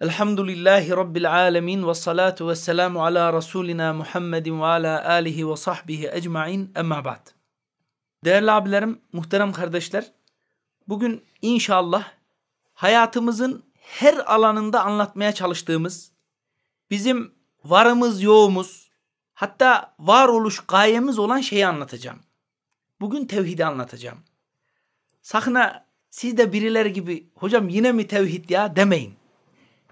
Elhamdülillahi Rabbil alemin ve salatu ve selamu ala Resulina Muhammedin ve ala alihi ve sahbihi ecmain emma ba'd. Değerli abilerim, muhterem kardeşler, bugün inşallah hayatımızın her alanında anlatmaya çalıştığımız, bizim varımız yoğumuz, hatta varoluş gayemiz olan şeyi anlatacağım. Bugün tevhidi anlatacağım. Sakın ha siz de biriler gibi hocam yine mi tevhid ya demeyin.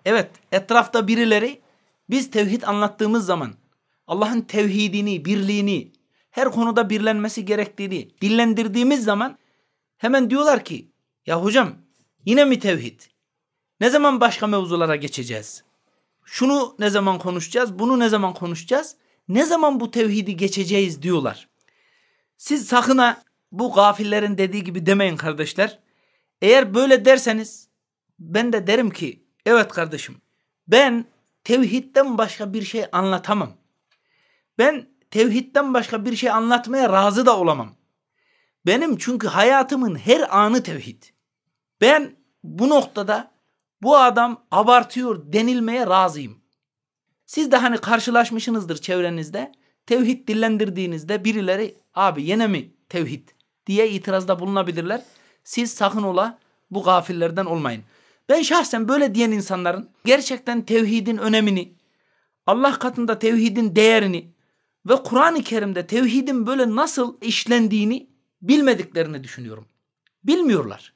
Evet etrafta birileri biz tevhid anlattığımız zaman Allah'ın tevhidini, birliğini, her konuda birlenmesi gerektiğini dillendirdiğimiz zaman hemen diyorlar ki ya hocam yine mi tevhid? Ne zaman başka mevzulara geçeceğiz? Şunu ne zaman konuşacağız? Bunu ne zaman konuşacağız? Ne zaman bu tevhidi geçeceğiz diyorlar. Siz sakın ha bu gafillerin dediği gibi demeyin kardeşler. Eğer böyle derseniz ben de derim ki Evet kardeşim ben tevhidden başka bir şey anlatamam. Ben tevhidden başka bir şey anlatmaya razı da olamam. Benim çünkü hayatımın her anı tevhid. Ben bu noktada bu adam abartıyor denilmeye razıyım. Siz de hani karşılaşmışsınızdır çevrenizde. Tevhid dillendirdiğinizde birileri abi yine mi tevhid diye itirazda bulunabilirler. Siz sakın ola bu gafillerden olmayın. Ben şahsen böyle diyen insanların gerçekten tevhidin önemini, Allah katında tevhidin değerini ve Kur'an-ı Kerim'de tevhidin böyle nasıl işlendiğini bilmediklerini düşünüyorum. Bilmiyorlar.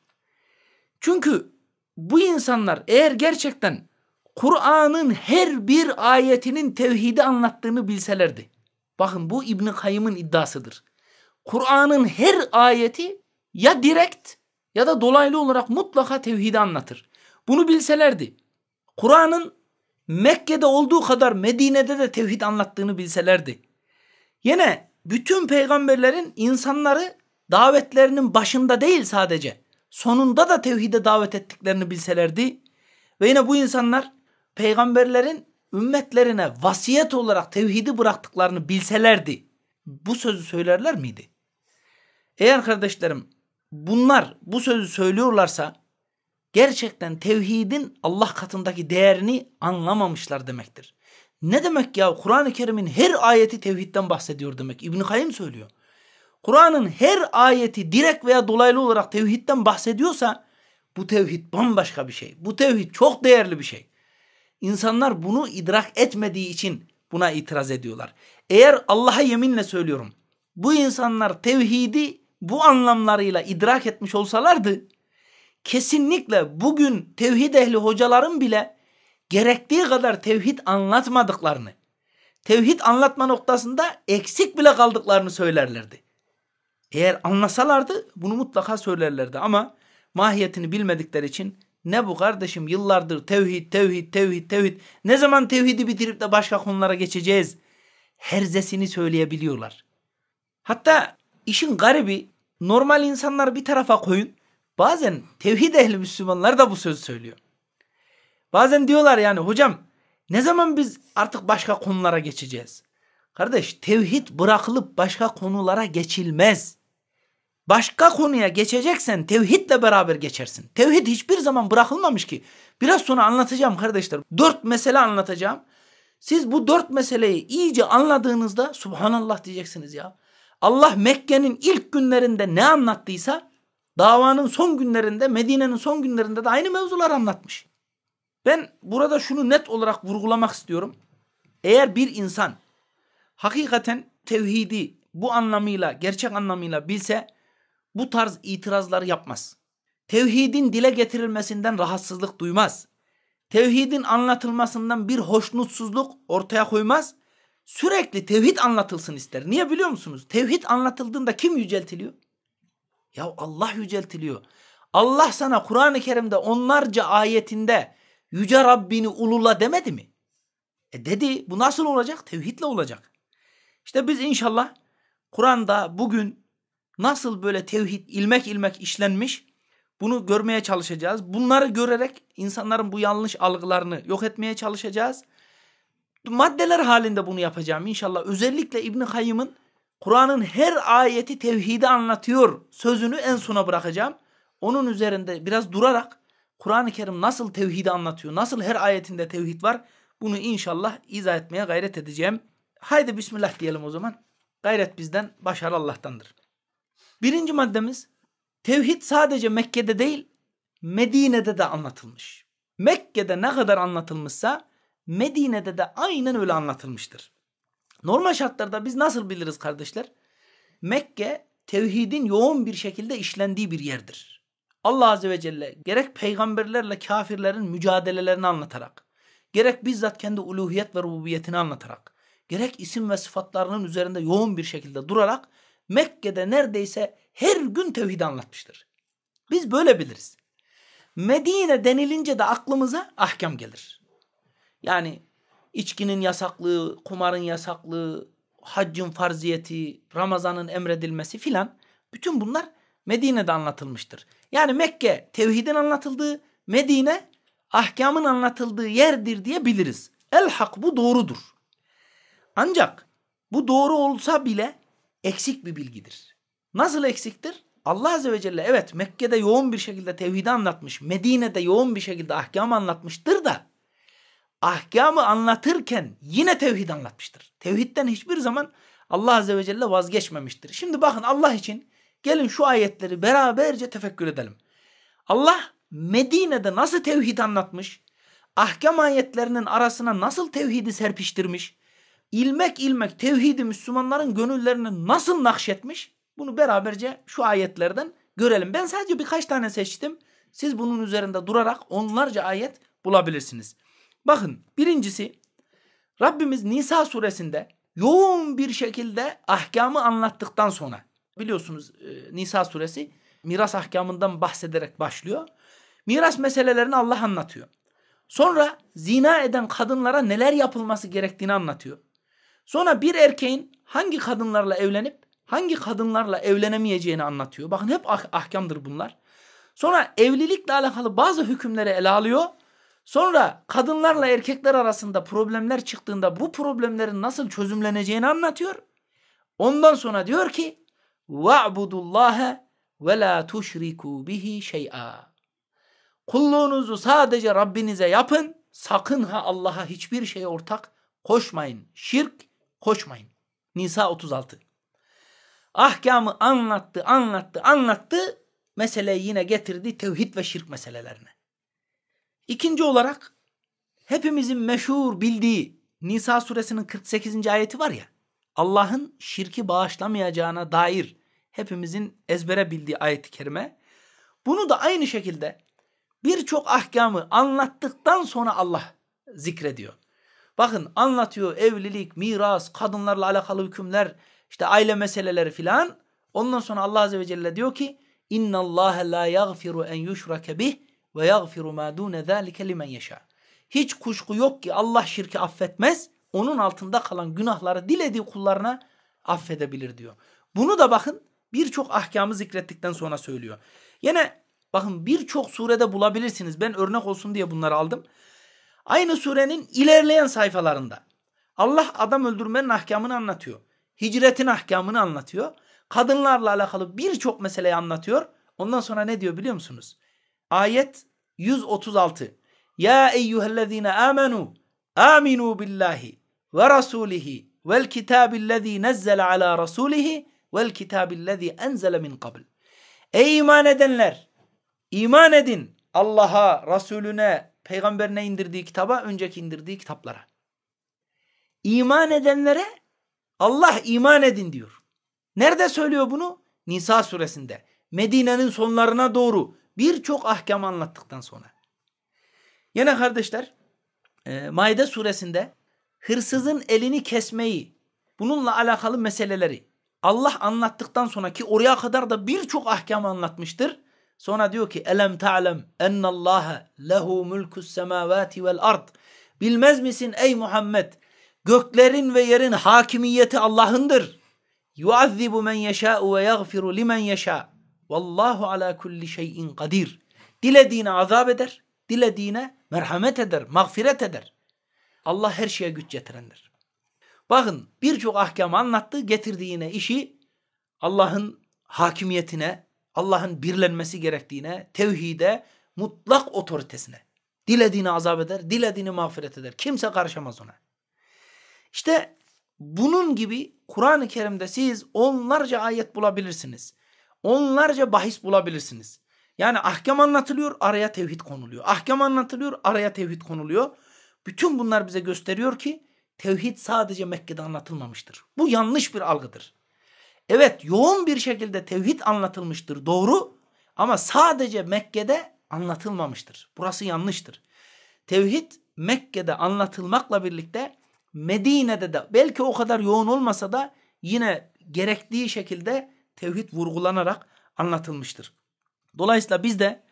Çünkü bu insanlar eğer gerçekten Kur'an'ın her bir ayetinin tevhidi anlattığını bilselerdi. Bakın bu İbn Kayyım'ın iddiasıdır. Kur'an'ın her ayeti ya direkt ya da dolaylı olarak mutlaka tevhidi anlatır. Bunu bilselerdi. Kur'an'ın Mekke'de olduğu kadar Medine'de de tevhid anlattığını bilselerdi. Yine bütün peygamberlerin insanları davetlerinin başında değil sadece sonunda da tevhide davet ettiklerini bilselerdi ve yine bu insanlar peygamberlerin ümmetlerine vasiyet olarak tevhidi bıraktıklarını bilselerdi bu sözü söylerler miydi? Eğer kardeşlerim bunlar bu sözü söylüyorlarsa gerçekten tevhidin Allah katındaki değerini anlamamışlar demektir. Ne demek ya? Kur'an-ı Kerim'in her ayeti tevhidden bahsediyor demek. İbn Kayyim söylüyor. Kur'an'ın her ayeti direkt veya dolaylı olarak tevhidden bahsediyorsa bu tevhid bambaşka bir şey. Bu tevhid çok değerli bir şey. İnsanlar bunu idrak etmediği için buna itiraz ediyorlar. Eğer Allah'a yeminle söylüyorum. Bu insanlar tevhidi bu anlamlarıyla idrak etmiş olsalardı kesinlikle bugün tevhid ehli hocaların bile gerektiği kadar tevhid anlatmadıklarını, tevhid anlatma noktasında eksik bile kaldıklarını söylerlerdi. Eğer anlasalardı bunu mutlaka söylerlerdi ama mahiyetini bilmedikleri için ne bu kardeşim yıllardır tevhid, tevhid, tevhid, tevhid. Ne zaman tevhidi bitirip de başka konulara geçeceğiz? Herzesini söyleyebiliyorlar. Hatta işin garibi normal insanlar bir tarafa koyun. Bazen tevhid ehli Müslümanlar da bu sözü söylüyor. Bazen diyorlar yani hocam ne zaman biz artık başka konulara geçeceğiz? Kardeş tevhid bırakılıp başka konulara geçilmez. Başka konuya geçeceksen tevhidle beraber geçersin. Tevhid hiçbir zaman bırakılmamış ki. Biraz sonra anlatacağım kardeşler. Dört mesele anlatacağım. Siz bu dört meseleyi iyice anladığınızda subhanallah diyeceksiniz ya. Allah Mekke'nin ilk günlerinde ne anlattıysa Davanın son günlerinde, Medine'nin son günlerinde de aynı mevzular anlatmış. Ben burada şunu net olarak vurgulamak istiyorum. Eğer bir insan hakikaten tevhidi bu anlamıyla, gerçek anlamıyla bilse bu tarz itirazlar yapmaz. Tevhidin dile getirilmesinden rahatsızlık duymaz. Tevhidin anlatılmasından bir hoşnutsuzluk ortaya koymaz. Sürekli tevhid anlatılsın ister. Niye biliyor musunuz? Tevhid anlatıldığında kim yüceltiliyor? Ya Allah yüceltiliyor. Allah sana Kur'an-ı Kerim'de onlarca ayetinde yüce Rabbini ulula demedi mi? E dedi bu nasıl olacak? Tevhidle olacak. İşte biz inşallah Kur'an'da bugün nasıl böyle tevhid ilmek ilmek işlenmiş bunu görmeye çalışacağız. Bunları görerek insanların bu yanlış algılarını yok etmeye çalışacağız. Maddeler halinde bunu yapacağım inşallah. Özellikle İbn Kayyım'ın Kur'an'ın her ayeti tevhidi anlatıyor sözünü en sona bırakacağım. Onun üzerinde biraz durarak Kur'an-ı Kerim nasıl tevhidi anlatıyor, nasıl her ayetinde tevhid var bunu inşallah izah etmeye gayret edeceğim. Haydi Bismillah diyelim o zaman. Gayret bizden, başarı Allah'tandır. Birinci maddemiz tevhid sadece Mekke'de değil Medine'de de anlatılmış. Mekke'de ne kadar anlatılmışsa Medine'de de aynen öyle anlatılmıştır. Normal şartlarda biz nasıl biliriz kardeşler? Mekke tevhidin yoğun bir şekilde işlendiği bir yerdir. Allah Azze ve Celle gerek peygamberlerle kafirlerin mücadelelerini anlatarak, gerek bizzat kendi uluhiyet ve rububiyetini anlatarak, gerek isim ve sıfatlarının üzerinde yoğun bir şekilde durarak Mekke'de neredeyse her gün tevhid anlatmıştır. Biz böyle biliriz. Medine denilince de aklımıza ahkam gelir. Yani içkinin yasaklığı, kumarın yasaklığı, haccın farziyeti, Ramazan'ın emredilmesi filan bütün bunlar Medine'de anlatılmıştır. Yani Mekke tevhidin anlatıldığı, Medine ahkamın anlatıldığı yerdir diye biliriz. El hak bu doğrudur. Ancak bu doğru olsa bile eksik bir bilgidir. Nasıl eksiktir? Allah Azze ve Celle evet Mekke'de yoğun bir şekilde tevhidi anlatmış, Medine'de yoğun bir şekilde ahkam anlatmıştır da ahkamı anlatırken yine tevhid anlatmıştır. Tevhidden hiçbir zaman Allah Azze ve Celle vazgeçmemiştir. Şimdi bakın Allah için gelin şu ayetleri beraberce tefekkür edelim. Allah Medine'de nasıl tevhid anlatmış? Ahkam ayetlerinin arasına nasıl tevhidi serpiştirmiş? İlmek ilmek tevhidi Müslümanların gönüllerini nasıl nakşetmiş? Bunu beraberce şu ayetlerden görelim. Ben sadece birkaç tane seçtim. Siz bunun üzerinde durarak onlarca ayet bulabilirsiniz. Bakın birincisi Rabbimiz Nisa suresinde yoğun bir şekilde ahkamı anlattıktan sonra biliyorsunuz e, Nisa suresi miras ahkamından bahsederek başlıyor. Miras meselelerini Allah anlatıyor. Sonra zina eden kadınlara neler yapılması gerektiğini anlatıyor. Sonra bir erkeğin hangi kadınlarla evlenip hangi kadınlarla evlenemeyeceğini anlatıyor. Bakın hep ah ahkamdır bunlar. Sonra evlilikle alakalı bazı hükümleri ele alıyor. Sonra kadınlarla erkekler arasında problemler çıktığında bu problemlerin nasıl çözümleneceğini anlatıyor. Ondan sonra diyor ki وَعْبُدُ اللّٰهَ وَلَا تُشْرِكُوا بِهِ شَيْئًا Kulluğunuzu sadece Rabbinize yapın. Sakın ha Allah'a hiçbir şey ortak koşmayın. Şirk koşmayın. Nisa 36 Ahkamı anlattı, anlattı, anlattı. Meseleyi yine getirdi tevhid ve şirk meselelerine. İkinci olarak hepimizin meşhur bildiği Nisa suresinin 48. ayeti var ya. Allah'ın şirki bağışlamayacağına dair hepimizin ezbere bildiği ayet-i kerime. Bunu da aynı şekilde birçok ahkamı anlattıktan sonra Allah zikrediyor. Bakın anlatıyor evlilik, miras, kadınlarla alakalı hükümler, işte aile meseleleri filan. Ondan sonra Allah Azze ve Celle diyor ki اِنَّ اللّٰهَ لَا يَغْفِرُ اَنْ يُشْرَكَ بِهِ ve yagfiru ma dune zalike limen yeşâ. Hiç kuşku yok ki Allah şirki affetmez. Onun altında kalan günahları dilediği kullarına affedebilir diyor. Bunu da bakın birçok ahkamı zikrettikten sonra söylüyor. Yine bakın birçok surede bulabilirsiniz. Ben örnek olsun diye bunları aldım. Aynı surenin ilerleyen sayfalarında Allah adam öldürmenin ahkamını anlatıyor. Hicretin ahkamını anlatıyor. Kadınlarla alakalı birçok meseleyi anlatıyor. Ondan sonra ne diyor biliyor musunuz? Ayet 136. Ya eyyühellezine amenu aminu billahi ve rasulihi vel kitabillezî nezzele ala rasulihi vel kitabillezî enzele min kabl. Ey iman edenler! iman edin Allah'a, Resulüne, peygamberine indirdiği kitaba, önceki indirdiği kitaplara. İman edenlere Allah iman edin diyor. Nerede söylüyor bunu? Nisa suresinde. Medine'nin sonlarına doğru Birçok ahkamı anlattıktan sonra. Yine kardeşler e, Maide suresinde hırsızın elini kesmeyi bununla alakalı meseleleri Allah anlattıktan sonra ki oraya kadar da birçok ahkamı anlatmıştır. Sonra diyor ki elem ta'lem ennallaha lehu mulkus semavati vel ard. Bilmez misin ey Muhammed göklerin ve yerin hakimiyeti Allah'ındır. Yuazzibu men yeşâ'u ve yagfiru limen yeşâ. Vallahu ala kulli şeyin kadir. Dilediğine azap eder, dilediğine merhamet eder, mağfiret eder. Allah her şeye güç getirendir. Bakın birçok ahkam anlattı, getirdiğine işi Allah'ın hakimiyetine, Allah'ın birlenmesi gerektiğine, tevhide, mutlak otoritesine. Dilediğini azap eder, dilediğini mağfiret eder. Kimse karışamaz ona. İşte bunun gibi Kur'an-ı Kerim'de siz onlarca ayet bulabilirsiniz onlarca bahis bulabilirsiniz. Yani ahkam anlatılıyor, araya tevhid konuluyor. Ahkam anlatılıyor, araya tevhid konuluyor. Bütün bunlar bize gösteriyor ki tevhid sadece Mekke'de anlatılmamıştır. Bu yanlış bir algıdır. Evet yoğun bir şekilde tevhid anlatılmıştır doğru ama sadece Mekke'de anlatılmamıştır. Burası yanlıştır. Tevhid Mekke'de anlatılmakla birlikte Medine'de de belki o kadar yoğun olmasa da yine gerektiği şekilde tevhid vurgulanarak anlatılmıştır. Dolayısıyla biz de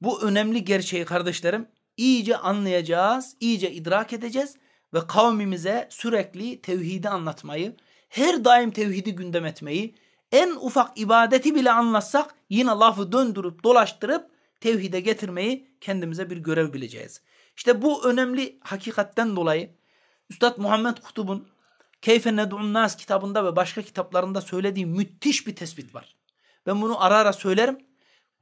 bu önemli gerçeği kardeşlerim iyice anlayacağız, iyice idrak edeceğiz ve kavmimize sürekli tevhidi anlatmayı, her daim tevhidi gündem etmeyi, en ufak ibadeti bile anlatsak yine lafı döndürüp dolaştırıp tevhide getirmeyi kendimize bir görev bileceğiz. İşte bu önemli hakikatten dolayı Üstad Muhammed Kutub'un Keyfe Ned'un Nas kitabında ve başka kitaplarında söylediği müthiş bir tespit var. Ben bunu ara ara söylerim.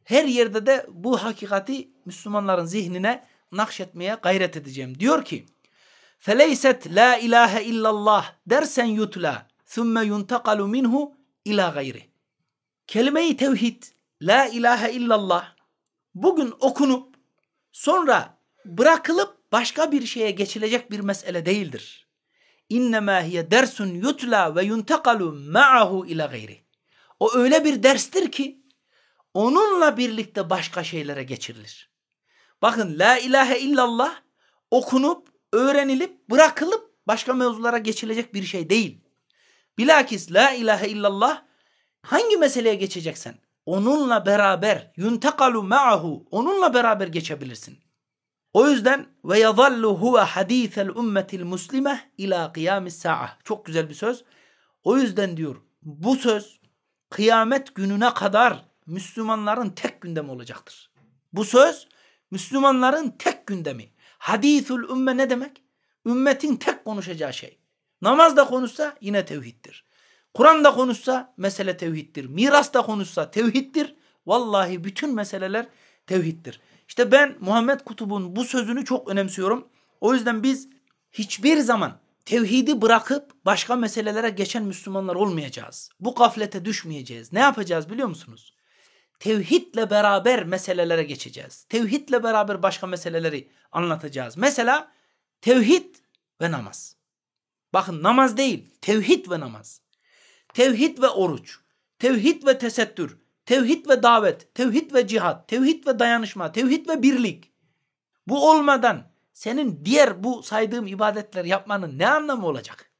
Her yerde de bu hakikati Müslümanların zihnine nakşetmeye gayret edeceğim. Diyor ki Feleyset la ilahe illallah dersen yutla thumme yuntakalu minhu ila gayri. Kelime-i tevhid la ilahe illallah bugün okunup sonra bırakılıp başka bir şeye geçilecek bir mesele değildir. İnnemâ hiye dersun yutla ve yuntakalu ma'ahu ila gayri. O öyle bir derstir ki onunla birlikte başka şeylere geçirilir. Bakın la ilahe illallah okunup, öğrenilip, bırakılıp başka mevzulara geçilecek bir şey değil. Bilakis la ilahe illallah hangi meseleye geçeceksen onunla beraber yuntakalu ma'ahu onunla beraber geçebilirsin. O yüzden ve yazallu huve hadisel ummetil muslime ila kıyamis sa'a. Çok güzel bir söz. O yüzden diyor bu söz kıyamet gününe kadar Müslümanların tek gündemi olacaktır. Bu söz Müslümanların tek gündemi. Hadisül ümme ne demek? Ümmetin tek konuşacağı şey. Namaz da konuşsa yine tevhiddir. Kur'an da konuşsa mesele tevhiddir. Miras da konuşsa tevhiddir. Vallahi bütün meseleler tevhiddir. İşte ben Muhammed Kutub'un bu sözünü çok önemsiyorum. O yüzden biz hiçbir zaman tevhidi bırakıp başka meselelere geçen Müslümanlar olmayacağız. Bu gaflete düşmeyeceğiz. Ne yapacağız biliyor musunuz? Tevhidle beraber meselelere geçeceğiz. Tevhidle beraber başka meseleleri anlatacağız. Mesela tevhid ve namaz. Bakın namaz değil, tevhid ve namaz. Tevhid ve oruç, tevhid ve tesettür, Tevhid ve davet, tevhid ve cihat, tevhid ve dayanışma, tevhid ve birlik. Bu olmadan senin diğer bu saydığım ibadetler yapmanın ne anlamı olacak?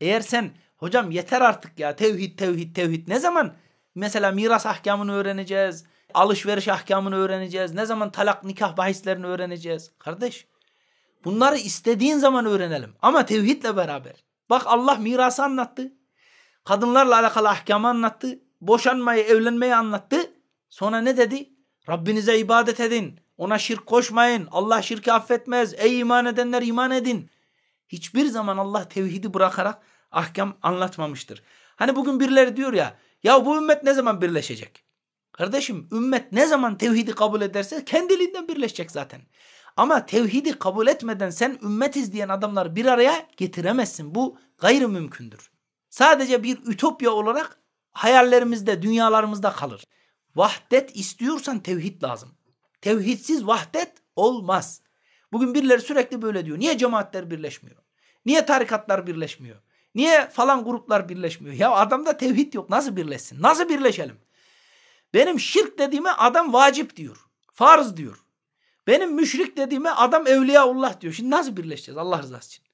Eğer sen hocam yeter artık ya tevhid tevhid tevhid ne zaman mesela miras ahkamını öğreneceğiz, alışveriş ahkamını öğreneceğiz, ne zaman talak nikah bahislerini öğreneceğiz? Kardeş bunları istediğin zaman öğrenelim ama tevhidle beraber. Bak Allah mirası anlattı. Kadınlarla alakalı ahkamı anlattı boşanmayı, evlenmeyi anlattı. Sonra ne dedi? Rabbinize ibadet edin. Ona şirk koşmayın. Allah şirki affetmez. Ey iman edenler iman edin. Hiçbir zaman Allah tevhidi bırakarak ahkam anlatmamıştır. Hani bugün birileri diyor ya, ya bu ümmet ne zaman birleşecek? Kardeşim ümmet ne zaman tevhidi kabul ederse kendiliğinden birleşecek zaten. Ama tevhidi kabul etmeden sen ümmetiz diyen adamları bir araya getiremezsin. Bu gayrı mümkündür. Sadece bir ütopya olarak hayallerimizde, dünyalarımızda kalır. Vahdet istiyorsan tevhid lazım. Tevhidsiz vahdet olmaz. Bugün birileri sürekli böyle diyor. Niye cemaatler birleşmiyor? Niye tarikatlar birleşmiyor? Niye falan gruplar birleşmiyor? Ya adamda tevhid yok. Nasıl birleşsin? Nasıl birleşelim? Benim şirk dediğime adam vacip diyor. Farz diyor. Benim müşrik dediğime adam evliyaullah diyor. Şimdi nasıl birleşeceğiz Allah rızası için?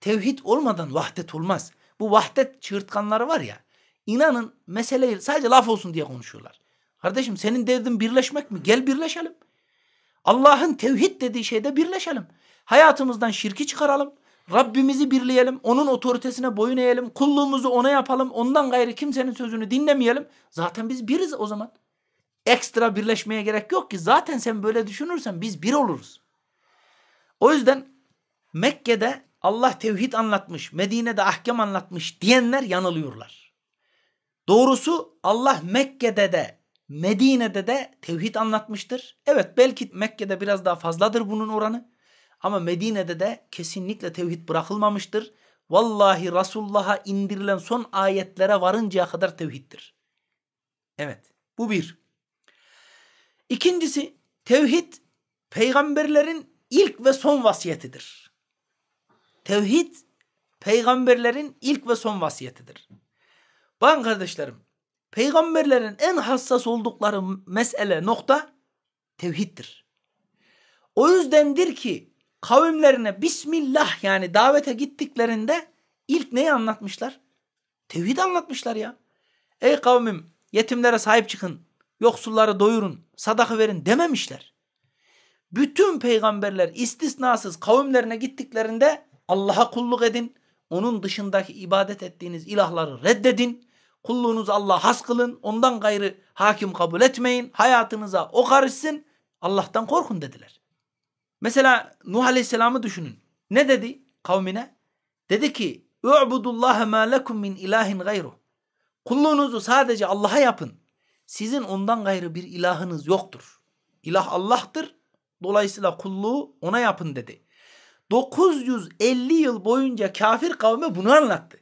Tevhid olmadan vahdet olmaz. Bu vahdet çırtkanları var ya. İnanın meseleyi sadece laf olsun diye konuşuyorlar. Kardeşim senin derdin birleşmek mi? Gel birleşelim. Allah'ın tevhid dediği şeyde birleşelim. Hayatımızdan şirki çıkaralım. Rabbimizi birleyelim. Onun otoritesine boyun eğelim. Kulluğumuzu ona yapalım. Ondan gayrı kimsenin sözünü dinlemeyelim. Zaten biz biriz o zaman. Ekstra birleşmeye gerek yok ki. Zaten sen böyle düşünürsen biz bir oluruz. O yüzden Mekke'de Allah tevhid anlatmış, Medine'de ahkam anlatmış diyenler yanılıyorlar. Doğrusu Allah Mekke'de de Medine'de de tevhid anlatmıştır. Evet belki Mekke'de biraz daha fazladır bunun oranı. Ama Medine'de de kesinlikle tevhid bırakılmamıştır. Vallahi Resulullah'a indirilen son ayetlere varıncaya kadar tevhiddir. Evet bu bir. İkincisi tevhid peygamberlerin ilk ve son vasiyetidir. Tevhid peygamberlerin ilk ve son vasiyetidir. Bakın kardeşlerim. Peygamberlerin en hassas oldukları mesele nokta tevhiddir. O yüzdendir ki kavimlerine Bismillah yani davete gittiklerinde ilk neyi anlatmışlar? Tevhid anlatmışlar ya. Ey kavmim yetimlere sahip çıkın, yoksulları doyurun, sadaka verin dememişler. Bütün peygamberler istisnasız kavimlerine gittiklerinde Allah'a kulluk edin, onun dışındaki ibadet ettiğiniz ilahları reddedin, Kulluğunuzu Allah'a has kılın. Ondan gayrı hakim kabul etmeyin. Hayatınıza o karışsın. Allah'tan korkun dediler. Mesela Nuh Aleyhisselam'ı düşünün. Ne dedi kavmine? Dedi ki U'budullaha ma lekum min ilahin gayru. Kulluğunuzu sadece Allah'a yapın. Sizin ondan gayrı bir ilahınız yoktur. İlah Allah'tır. Dolayısıyla kulluğu ona yapın dedi. 950 yıl boyunca kafir kavme bunu anlattı.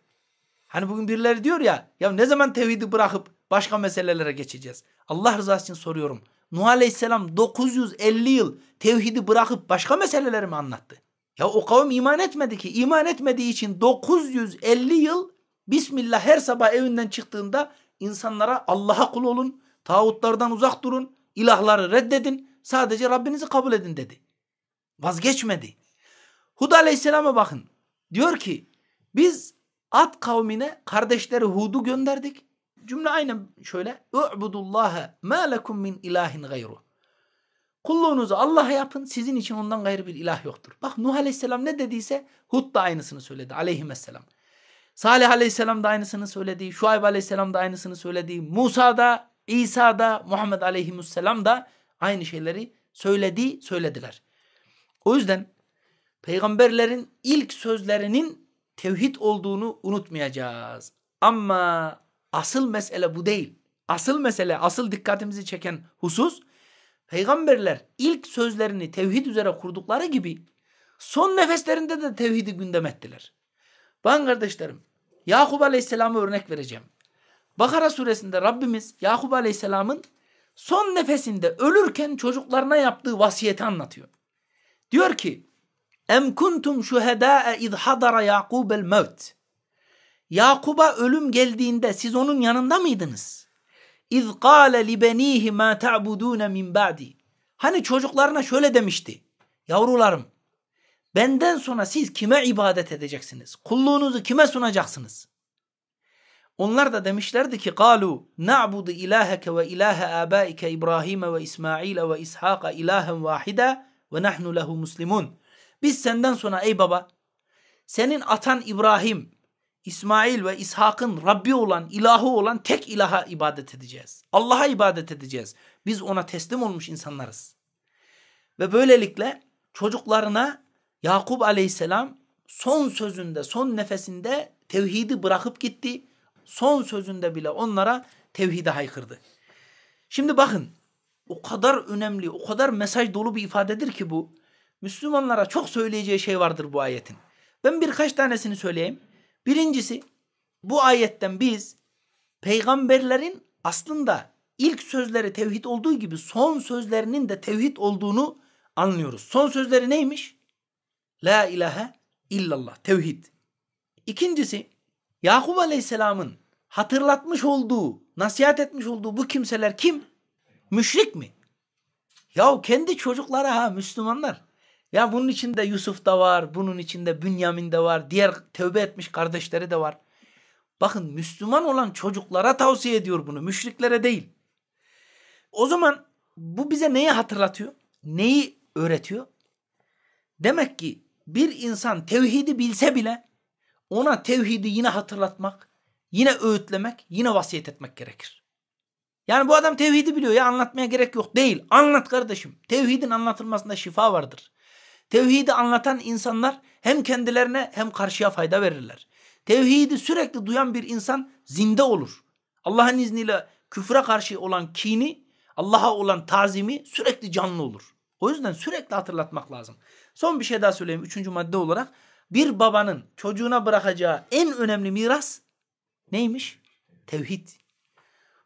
Hani bugün birileri diyor ya ya ne zaman tevhidi bırakıp başka meselelere geçeceğiz. Allah rızası için soruyorum. Nuh Aleyhisselam 950 yıl tevhidi bırakıp başka meseleleri mi anlattı? Ya o kavim iman etmedi ki. İman etmediği için 950 yıl Bismillah her sabah evinden çıktığında insanlara Allah'a kul olun, tağutlardan uzak durun, ilahları reddedin, sadece Rabbinizi kabul edin dedi. Vazgeçmedi. Hud Aleyhisselam'a bakın. Diyor ki biz At kavmine kardeşleri Hud'u gönderdik. Cümle aynen şöyle. U'budullaha ma lekum min ilahin gayru. Kulluğunuzu Allah'a yapın. Sizin için ondan gayrı bir ilah yoktur. Bak Nuh Aleyhisselam ne dediyse Hud da aynısını söyledi. Aleyhisselam. Salih Aleyhisselam da aynısını söyledi. Şuayb Aleyhisselam da aynısını söyledi. Musa da, İsa da, Muhammed Aleyhisselam da aynı şeyleri söyledi, söylediler. O yüzden peygamberlerin ilk sözlerinin tevhid olduğunu unutmayacağız. Ama asıl mesele bu değil. Asıl mesele, asıl dikkatimizi çeken husus peygamberler ilk sözlerini tevhid üzere kurdukları gibi son nefeslerinde de tevhidi gündem ettiler. Ben kardeşlerim Yakup Aleyhisselam'a örnek vereceğim. Bakara suresinde Rabbimiz Yakup Aleyhisselam'ın son nefesinde ölürken çocuklarına yaptığı vasiyeti anlatıyor. Diyor ki Em kuntum şuhedâe iz hadara Yakubel mevt. Yakub'a ölüm geldiğinde siz onun yanında mıydınız? İz kâle libenihi mâ ta'budûne min ba'di. Hani çocuklarına şöyle demişti. Yavrularım benden sonra siz kime ibadet edeceksiniz? Kulluğunuzu kime sunacaksınız? Onlar da demişlerdi ki قالوا نعبد إلهك وإله آبائك إبراهيم وإسماعيل وإسحاق إلها واحدا ونحن له مسلمون biz senden sonra ey baba senin atan İbrahim, İsmail ve İshak'ın Rabbi olan, ilahı olan tek ilaha ibadet edeceğiz. Allah'a ibadet edeceğiz. Biz ona teslim olmuş insanlarız. Ve böylelikle çocuklarına Yakup aleyhisselam son sözünde, son nefesinde tevhidi bırakıp gitti. Son sözünde bile onlara tevhide haykırdı. Şimdi bakın o kadar önemli, o kadar mesaj dolu bir ifadedir ki bu. Müslümanlara çok söyleyeceği şey vardır bu ayetin. Ben birkaç tanesini söyleyeyim. Birincisi bu ayetten biz peygamberlerin aslında ilk sözleri tevhid olduğu gibi son sözlerinin de tevhid olduğunu anlıyoruz. Son sözleri neymiş? La ilahe illallah tevhid. İkincisi Yakup Aleyhisselam'ın hatırlatmış olduğu, nasihat etmiş olduğu bu kimseler kim? Müşrik mi? Yahu kendi çocuklara ha Müslümanlar. Ya bunun içinde Yusuf da var, bunun içinde Bünyamin de var, diğer tövbe etmiş kardeşleri de var. Bakın Müslüman olan çocuklara tavsiye ediyor bunu, müşriklere değil. O zaman bu bize neyi hatırlatıyor? Neyi öğretiyor? Demek ki bir insan tevhidi bilse bile ona tevhidi yine hatırlatmak, yine öğütlemek, yine vasiyet etmek gerekir. Yani bu adam tevhidi biliyor ya anlatmaya gerek yok değil. Anlat kardeşim. Tevhidin anlatılmasında şifa vardır. Tevhidi anlatan insanlar hem kendilerine hem karşıya fayda verirler. Tevhidi sürekli duyan bir insan zinde olur. Allah'ın izniyle küfre karşı olan kini, Allah'a olan tazimi sürekli canlı olur. O yüzden sürekli hatırlatmak lazım. Son bir şey daha söyleyeyim üçüncü madde olarak. Bir babanın çocuğuna bırakacağı en önemli miras neymiş? Tevhid.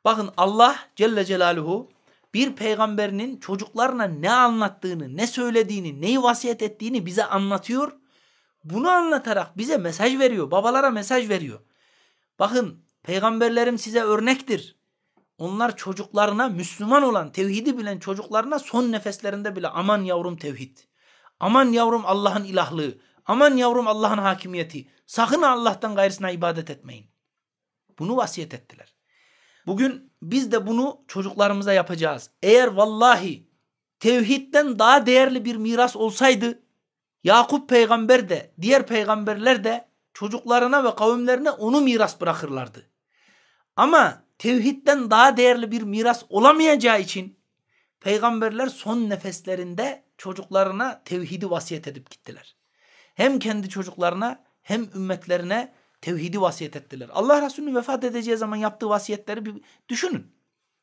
Bakın Allah Celle Celaluhu bir peygamberinin çocuklarına ne anlattığını, ne söylediğini, neyi vasiyet ettiğini bize anlatıyor. Bunu anlatarak bize mesaj veriyor. Babalara mesaj veriyor. Bakın peygamberlerim size örnektir. Onlar çocuklarına Müslüman olan, tevhidi bilen çocuklarına son nefeslerinde bile aman yavrum tevhid. Aman yavrum Allah'ın ilahlığı. Aman yavrum Allah'ın hakimiyeti. Sakın Allah'tan gayrısına ibadet etmeyin. Bunu vasiyet ettiler. Bugün biz de bunu çocuklarımıza yapacağız. Eğer vallahi tevhidden daha değerli bir miras olsaydı Yakup peygamber de diğer peygamberler de çocuklarına ve kavimlerine onu miras bırakırlardı. Ama tevhidden daha değerli bir miras olamayacağı için peygamberler son nefeslerinde çocuklarına tevhidi vasiyet edip gittiler. Hem kendi çocuklarına hem ümmetlerine Tevhidi vasiyet ettiler. Allah Resulü'nün vefat edeceği zaman yaptığı vasiyetleri bir düşünün.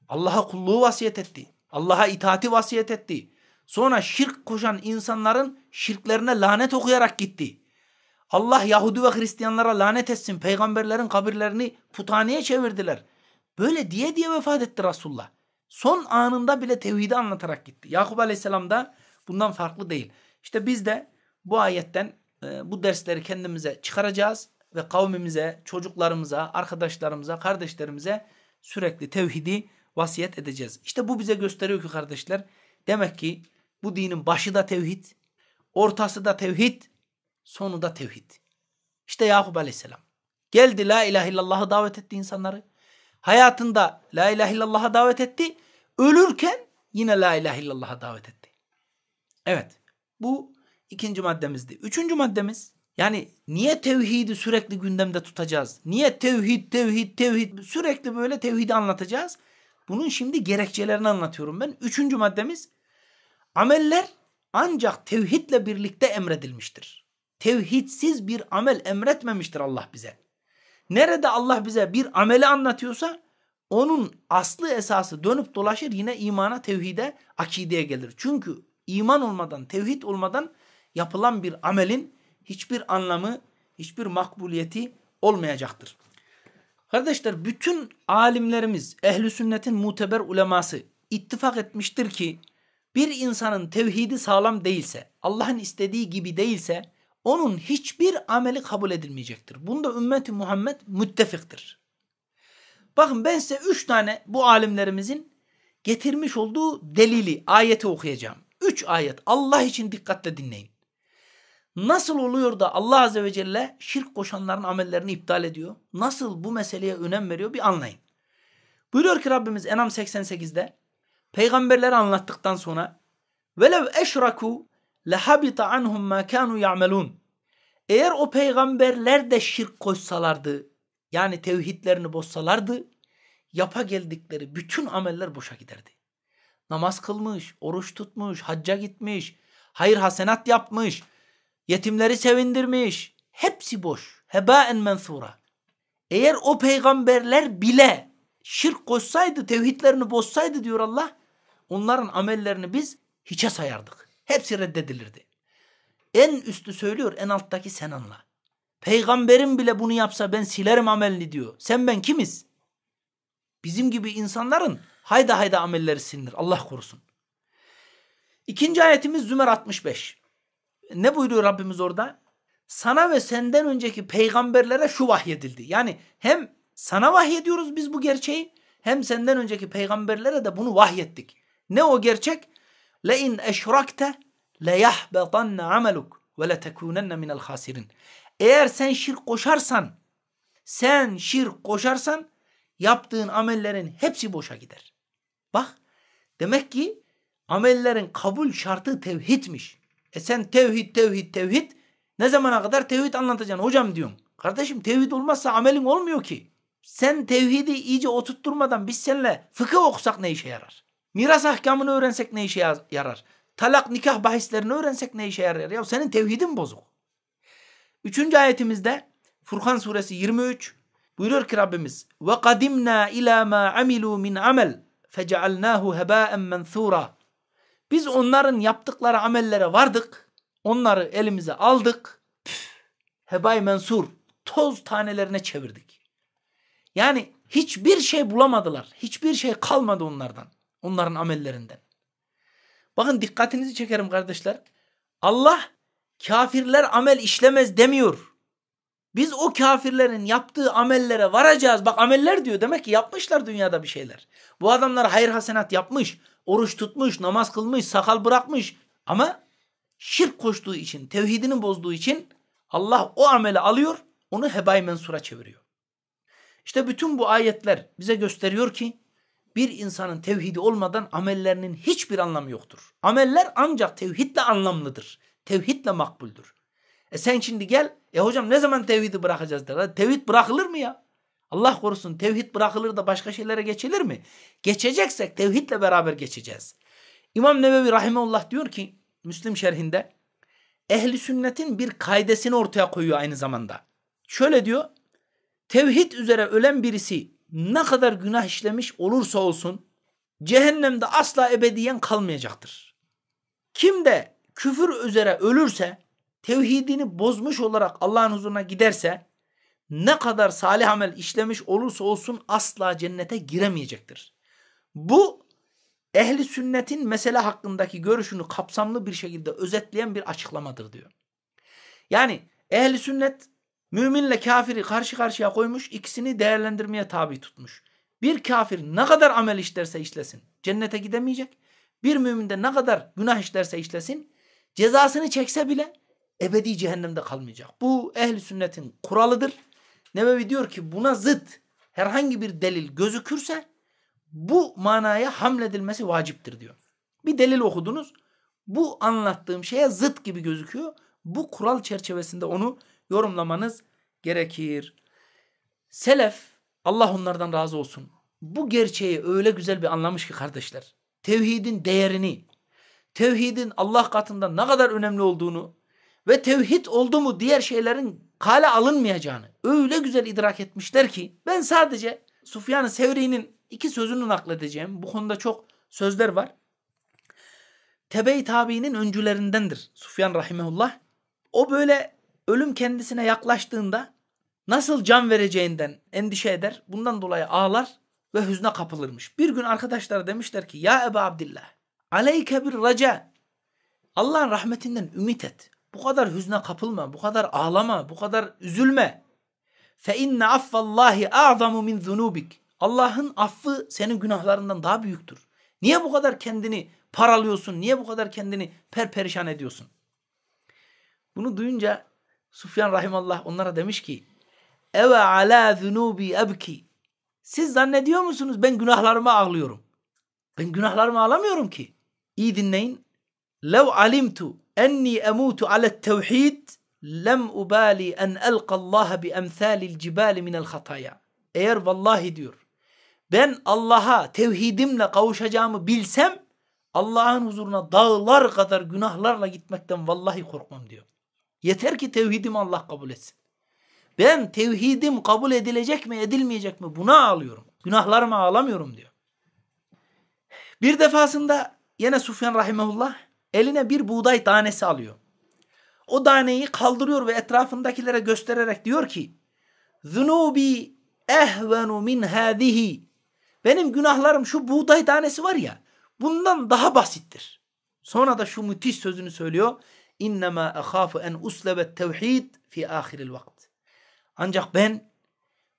Allah'a kulluğu vasiyet etti. Allah'a itaati vasiyet etti. Sonra şirk koşan insanların şirklerine lanet okuyarak gitti. Allah Yahudi ve Hristiyanlara lanet etsin. Peygamberlerin kabirlerini putaneye çevirdiler. Böyle diye diye vefat etti Resulullah. Son anında bile tevhidi anlatarak gitti. Yakup Aleyhisselam da bundan farklı değil. İşte biz de bu ayetten e, bu dersleri kendimize çıkaracağız ve kavmimize, çocuklarımıza, arkadaşlarımıza, kardeşlerimize sürekli tevhidi vasiyet edeceğiz. İşte bu bize gösteriyor ki kardeşler demek ki bu dinin başı da tevhid, ortası da tevhid, sonu da tevhid. İşte Yakup Aleyhisselam. Geldi la ilahe illallah'a davet etti insanları. Hayatında la ilahe illallah'a davet etti. Ölürken yine la ilahe illallah'a davet etti. Evet bu ikinci maddemizdi. Üçüncü maddemiz yani niye tevhidi sürekli gündemde tutacağız? Niye tevhid, tevhid, tevhid sürekli böyle tevhidi anlatacağız? Bunun şimdi gerekçelerini anlatıyorum ben. Üçüncü maddemiz ameller ancak tevhidle birlikte emredilmiştir. Tevhidsiz bir amel emretmemiştir Allah bize. Nerede Allah bize bir ameli anlatıyorsa onun aslı esası dönüp dolaşır yine imana, tevhide, akideye gelir. Çünkü iman olmadan, tevhid olmadan yapılan bir amelin hiçbir anlamı, hiçbir makbuliyeti olmayacaktır. Kardeşler bütün alimlerimiz, ehli sünnetin muteber uleması ittifak etmiştir ki bir insanın tevhidi sağlam değilse, Allah'ın istediği gibi değilse onun hiçbir ameli kabul edilmeyecektir. Bunda ümmeti Muhammed müttefiktir. Bakın ben size üç tane bu alimlerimizin getirmiş olduğu delili, ayeti okuyacağım. Üç ayet. Allah için dikkatle dinleyin. Nasıl oluyor da Allah Azze ve Celle şirk koşanların amellerini iptal ediyor? Nasıl bu meseleye önem veriyor bir anlayın. Buyuruyor ki Rabbimiz Enam 88'de peygamberleri anlattıktan sonra velev eşraku lehabita anhum ma kanu ya'melun. Eğer o peygamberler de şirk koşsalardı yani tevhidlerini bozsalardı yapa geldikleri bütün ameller boşa giderdi. Namaz kılmış, oruç tutmuş, hacca gitmiş, hayır hasenat yapmış, Yetimleri sevindirmiş. Hepsi boş. Hebaen mensura. Eğer o peygamberler bile şirk koşsaydı, tevhidlerini bozsaydı diyor Allah, onların amellerini biz hiçe sayardık. Hepsi reddedilirdi. En üstü söylüyor, en alttaki sen anla. Peygamberim bile bunu yapsa ben silerim amelini diyor. Sen ben kimiz? Bizim gibi insanların hayda hayda amelleri silinir. Allah korusun. İkinci ayetimiz Zümer 65. Ne buyuruyor Rabbimiz orada? Sana ve senden önceki peygamberlere şu vahyedildi. Yani hem sana vahyediyoruz biz bu gerçeği hem senden önceki peygamberlere de bunu vahyettik. Ne o gerçek? Le in eşrakte le yahbatanna ameluk ve le tekunenne minel Eğer sen şirk koşarsan, sen şirk koşarsan yaptığın amellerin hepsi boşa gider. Bak demek ki amellerin kabul şartı tevhidmiş. E sen tevhid tevhid tevhid ne zamana kadar tevhid anlatacaksın hocam diyorsun. Kardeşim tevhid olmazsa amelin olmuyor ki. Sen tevhidi iyice oturtturmadan biz seninle fıkıh okusak ne işe yarar? Miras ahkamını öğrensek ne işe yarar? Talak nikah bahislerini öğrensek ne işe yarar? Ya senin tevhidin bozuk. Üçüncü ayetimizde Furkan suresi 23 buyuruyor ki Rabbimiz ve kadimna ila ma amilu min amel fecealnahu hebaen mensura biz onların yaptıkları amellere vardık. Onları elimize aldık. hebay mensur. Toz tanelerine çevirdik. Yani hiçbir şey bulamadılar. Hiçbir şey kalmadı onlardan. Onların amellerinden. Bakın dikkatinizi çekerim kardeşler. Allah kafirler amel işlemez demiyor. Biz o kafirlerin yaptığı amellere varacağız. Bak ameller diyor. Demek ki yapmışlar dünyada bir şeyler. Bu adamlar hayır hasenat yapmış. Oruç tutmuş, namaz kılmış, sakal bırakmış ama şirk koştuğu için, tevhidini bozduğu için Allah o ameli alıyor, onu heba hebay mensura çeviriyor. İşte bütün bu ayetler bize gösteriyor ki bir insanın tevhidi olmadan amellerinin hiçbir anlamı yoktur. Ameller ancak tevhidle anlamlıdır. Tevhidle makbuldür. E sen şimdi gel, e hocam ne zaman tevhidi bırakacağız derler. Tevhid bırakılır mı ya? Allah korusun tevhid bırakılır da başka şeylere geçilir mi? Geçeceksek tevhidle beraber geçeceğiz. İmam Nebevi Rahimeullah diyor ki Müslim şerhinde ehli sünnetin bir kaidesini ortaya koyuyor aynı zamanda. Şöyle diyor tevhid üzere ölen birisi ne kadar günah işlemiş olursa olsun cehennemde asla ebediyen kalmayacaktır. Kim de küfür üzere ölürse tevhidini bozmuş olarak Allah'ın huzuruna giderse ne kadar salih amel işlemiş olursa olsun asla cennete giremeyecektir. Bu ehli sünnetin mesele hakkındaki görüşünü kapsamlı bir şekilde özetleyen bir açıklamadır diyor. Yani ehli sünnet müminle kafiri karşı karşıya koymuş, ikisini değerlendirmeye tabi tutmuş. Bir kafir ne kadar amel işlerse işlesin cennete gidemeyecek. Bir mümin de ne kadar günah işlerse işlesin cezasını çekse bile ebedi cehennemde kalmayacak. Bu ehli sünnetin kuralıdır. Nebevi diyor ki buna zıt herhangi bir delil gözükürse bu manaya hamledilmesi vaciptir diyor. Bir delil okudunuz. Bu anlattığım şeye zıt gibi gözüküyor. Bu kural çerçevesinde onu yorumlamanız gerekir. Selef Allah onlardan razı olsun. Bu gerçeği öyle güzel bir anlamış ki kardeşler. Tevhidin değerini, tevhidin Allah katında ne kadar önemli olduğunu ve tevhid oldu mu diğer şeylerin kale alınmayacağını öyle güzel idrak etmişler ki ben sadece Sufyan-ı Sevri'nin iki sözünü nakledeceğim. Bu konuda çok sözler var. Tebe-i Tabi'nin öncülerindendir Sufyan rahimullah O böyle ölüm kendisine yaklaştığında nasıl can vereceğinden endişe eder. Bundan dolayı ağlar ve hüzne kapılırmış. Bir gün arkadaşlar demişler ki ya Ebu Abdillah aleyke bir raca Allah'ın rahmetinden ümit et. Bu kadar hüzne kapılma, bu kadar ağlama, bu kadar üzülme. Fe inne affallahi a'zamu min zunubik. Allah'ın affı senin günahlarından daha büyüktür. Niye bu kadar kendini paralıyorsun? Niye bu kadar kendini perperişan ediyorsun? Bunu duyunca Sufyan rahimallah onlara demiş ki: "Eve ala zunubi ebki." Siz zannediyor musunuz ben günahlarıma ağlıyorum? Ben günahlarımı ağlamıyorum ki. İyi dinleyin. "Lev alimtu enni emutu alet tevhid lem ubali en elkallaha bi emsalil cibali minel hataya. Eğer vallahi diyor ben Allah'a tevhidimle kavuşacağımı bilsem Allah'ın huzuruna dağlar kadar günahlarla gitmekten vallahi korkmam diyor. Yeter ki tevhidimi Allah kabul etsin. Ben tevhidim kabul edilecek mi edilmeyecek mi buna ağlıyorum. Günahlarıma ağlamıyorum diyor. Bir defasında yine Sufyan Rahimullah. Eline bir buğday tanesi alıyor. O taneyi kaldırıyor ve etrafındakilere göstererek diyor ki Zunubi ehvenu min hadihi. Benim günahlarım şu buğday tanesi var ya bundan daha basittir. Sonra da şu müthiş sözünü söylüyor. İnnemâ ehâfu en uslebet tevhid fi ahiril vakt. Ancak ben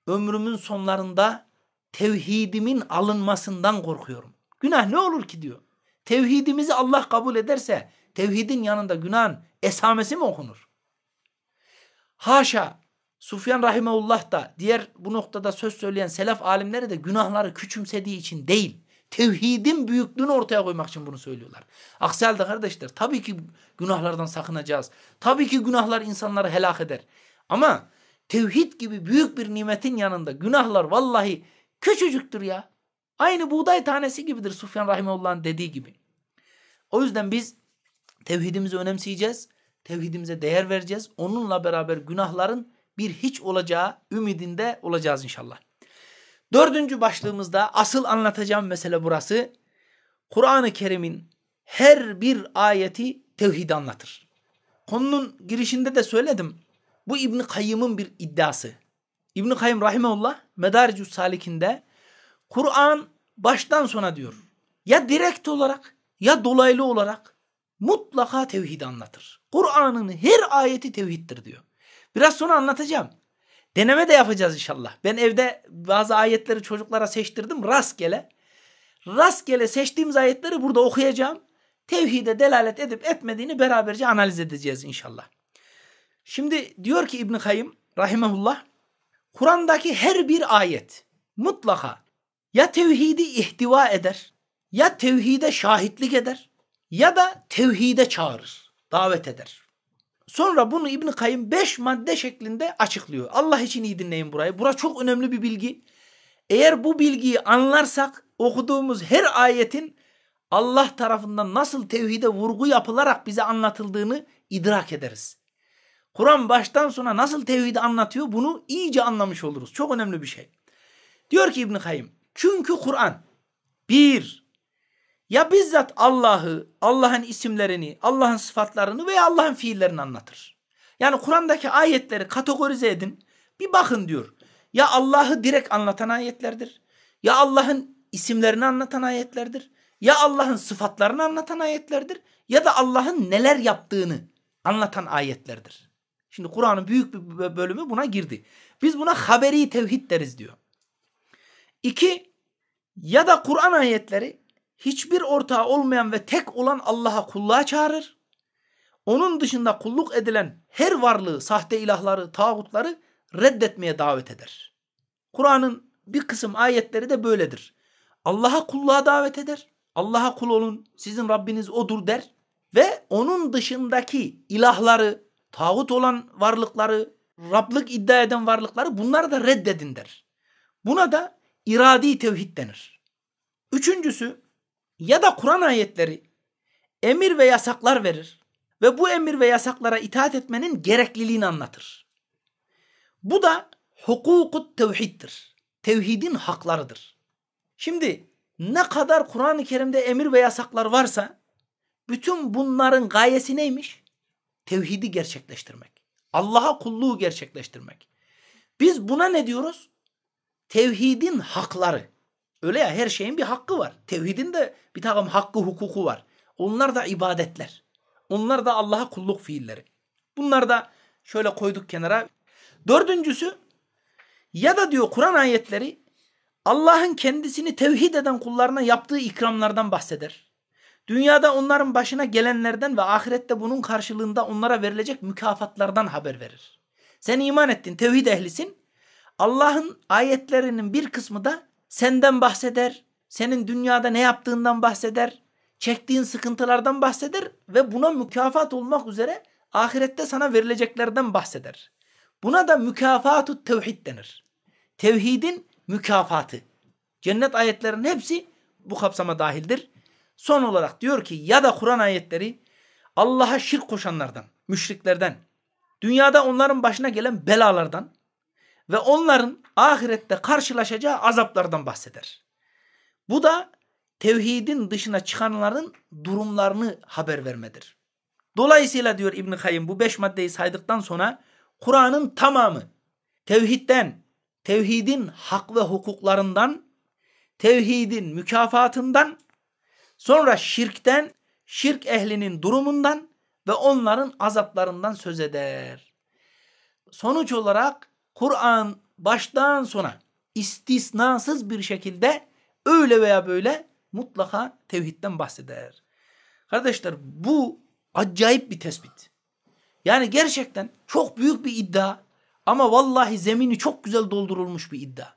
ömrümün sonlarında tevhidimin alınmasından korkuyorum. Günah ne olur ki diyor. Tevhidimizi Allah kabul ederse tevhidin yanında günahın esamesi mi okunur? Haşa Sufyan Rahimeullah da diğer bu noktada söz söyleyen selef alimleri de günahları küçümsediği için değil. Tevhidin büyüklüğünü ortaya koymak için bunu söylüyorlar. Aksi halde kardeşler tabii ki günahlardan sakınacağız. Tabii ki günahlar insanları helak eder. Ama tevhid gibi büyük bir nimetin yanında günahlar vallahi küçücüktür ya. Aynı buğday tanesi gibidir Sufyan Rahimullah'ın dediği gibi. O yüzden biz tevhidimizi önemseyeceğiz. Tevhidimize değer vereceğiz. Onunla beraber günahların bir hiç olacağı ümidinde olacağız inşallah. Dördüncü başlığımızda asıl anlatacağım mesele burası. Kur'an-ı Kerim'in her bir ayeti tevhid anlatır. Konunun girişinde de söyledim. Bu İbn Kayyım'ın bir iddiası. İbn Kayyım rahimullah, Medaricus Salik'inde Kur'an baştan sona diyor. Ya direkt olarak ya dolaylı olarak mutlaka tevhid anlatır. Kur'an'ın her ayeti tevhiddir diyor. Biraz sonra anlatacağım. Deneme de yapacağız inşallah. Ben evde bazı ayetleri çocuklara seçtirdim rastgele. Rastgele seçtiğimiz ayetleri burada okuyacağım. Tevhide delalet edip etmediğini beraberce analiz edeceğiz inşallah. Şimdi diyor ki İbn Kayyım rahimehullah Kur'an'daki her bir ayet mutlaka ya tevhidi ihtiva eder, ya tevhide şahitlik eder ya da tevhide çağırır, davet eder. Sonra bunu İbn Kayyım beş madde şeklinde açıklıyor. Allah için iyi dinleyin burayı. Bura çok önemli bir bilgi. Eğer bu bilgiyi anlarsak okuduğumuz her ayetin Allah tarafından nasıl tevhide vurgu yapılarak bize anlatıldığını idrak ederiz. Kur'an baştan sona nasıl tevhidi anlatıyor bunu iyice anlamış oluruz. Çok önemli bir şey. Diyor ki İbn Kayyım çünkü Kur'an bir ya bizzat Allah'ı, Allah'ın isimlerini, Allah'ın sıfatlarını veya Allah'ın fiillerini anlatır. Yani Kur'an'daki ayetleri kategorize edin. Bir bakın diyor. Ya Allah'ı direkt anlatan ayetlerdir. Ya Allah'ın isimlerini anlatan ayetlerdir. Ya Allah'ın sıfatlarını anlatan ayetlerdir. Ya da Allah'ın neler yaptığını anlatan ayetlerdir. Şimdi Kur'an'ın büyük bir bölümü buna girdi. Biz buna haberi tevhid deriz diyor. İki, ya da Kur'an ayetleri hiçbir ortağı olmayan ve tek olan Allah'a kulluğa çağırır. Onun dışında kulluk edilen her varlığı, sahte ilahları, tağutları reddetmeye davet eder. Kur'an'ın bir kısım ayetleri de böyledir. Allah'a kulluğa davet eder. Allah'a kul olun, sizin Rabbiniz odur der. Ve onun dışındaki ilahları, tağut olan varlıkları, Rablık iddia eden varlıkları bunları da reddedin der. Buna da iradi tevhid denir. Üçüncüsü ya da Kur'an ayetleri emir ve yasaklar verir ve bu emir ve yasaklara itaat etmenin gerekliliğini anlatır. Bu da hukukut tevhiddir. Tevhidin haklarıdır. Şimdi ne kadar Kur'an-ı Kerim'de emir ve yasaklar varsa bütün bunların gayesi neymiş? Tevhidi gerçekleştirmek. Allah'a kulluğu gerçekleştirmek. Biz buna ne diyoruz? tevhidin hakları. Öyle ya her şeyin bir hakkı var. Tevhidin de bir takım hakkı hukuku var. Onlar da ibadetler. Onlar da Allah'a kulluk fiilleri. Bunlar da şöyle koyduk kenara. Dördüncüsü ya da diyor Kur'an ayetleri Allah'ın kendisini tevhid eden kullarına yaptığı ikramlardan bahseder. Dünyada onların başına gelenlerden ve ahirette bunun karşılığında onlara verilecek mükafatlardan haber verir. Sen iman ettin, tevhid ehlisin. Allah'ın ayetlerinin bir kısmı da senden bahseder, senin dünyada ne yaptığından bahseder, çektiğin sıkıntılardan bahseder ve buna mükafat olmak üzere ahirette sana verileceklerden bahseder. Buna da mükafatü tevhid denir. Tevhidin mükafatı. Cennet ayetlerinin hepsi bu kapsama dahildir. Son olarak diyor ki ya da Kur'an ayetleri Allah'a şirk koşanlardan, müşriklerden, dünyada onların başına gelen belalardan, ve onların ahirette karşılaşacağı azaplardan bahseder. Bu da tevhidin dışına çıkanların durumlarını haber vermedir. Dolayısıyla diyor İbn Kayyim bu beş maddeyi saydıktan sonra Kur'an'ın tamamı tevhidden, tevhidin hak ve hukuklarından, tevhidin mükafatından, sonra şirkten, şirk ehlinin durumundan ve onların azaplarından söz eder. Sonuç olarak Kur'an baştan sona istisnasız bir şekilde öyle veya böyle mutlaka tevhidden bahseder. Kardeşler bu acayip bir tespit. Yani gerçekten çok büyük bir iddia ama vallahi zemini çok güzel doldurulmuş bir iddia.